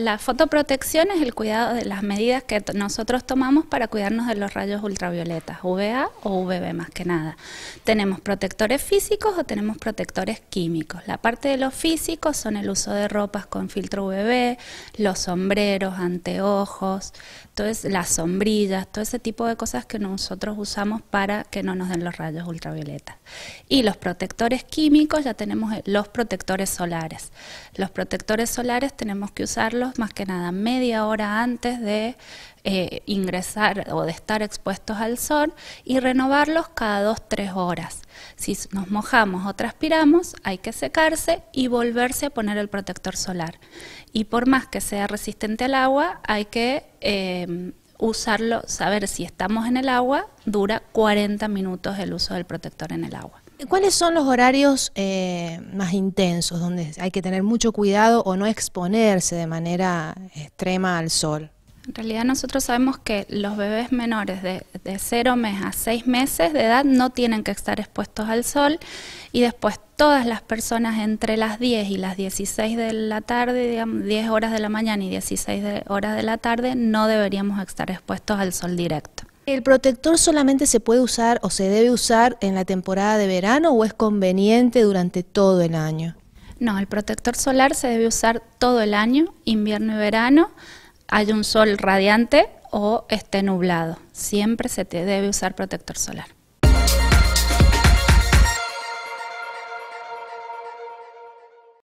La fotoprotección es el cuidado de las medidas que nosotros tomamos para cuidarnos de los rayos ultravioletas, UVA o UVB más que nada. Tenemos protectores físicos o tenemos protectores químicos. La parte de los físicos son el uso de ropas con filtro UVB, los sombreros, anteojos, las sombrillas, todo ese tipo de cosas que nosotros usamos para que no nos den los rayos ultravioletas. Y los protectores químicos ya tenemos eh, los protectores solares. Los protectores solares tenemos que usarlos más que nada media hora antes de eh, ingresar o de estar expuestos al sol y renovarlos cada dos tres horas. Si nos mojamos o transpiramos, hay que secarse y volverse a poner el protector solar. Y por más que sea resistente al agua, hay que eh, usarlo, saber si estamos en el agua, dura 40 minutos el uso del protector en el agua. ¿Cuáles son los horarios eh, más intensos donde hay que tener mucho cuidado o no exponerse de manera extrema al sol? En realidad nosotros sabemos que los bebés menores de, 0 mes a 6 meses de edad no tienen que estar expuestos al sol y después todas las personas entre las 10 y las 16 de la tarde, digamos, 10 horas de la mañana y 16 de horas de la tarde, no deberíamos estar expuestos al sol directo. ¿El protector solamente se puede usar o se debe usar en la temporada de verano o es conveniente durante todo el año? No, el protector solar se debe usar todo el año, invierno y verano, hay un sol radiante o esté nublado. Siempre se te debe usar protector solar.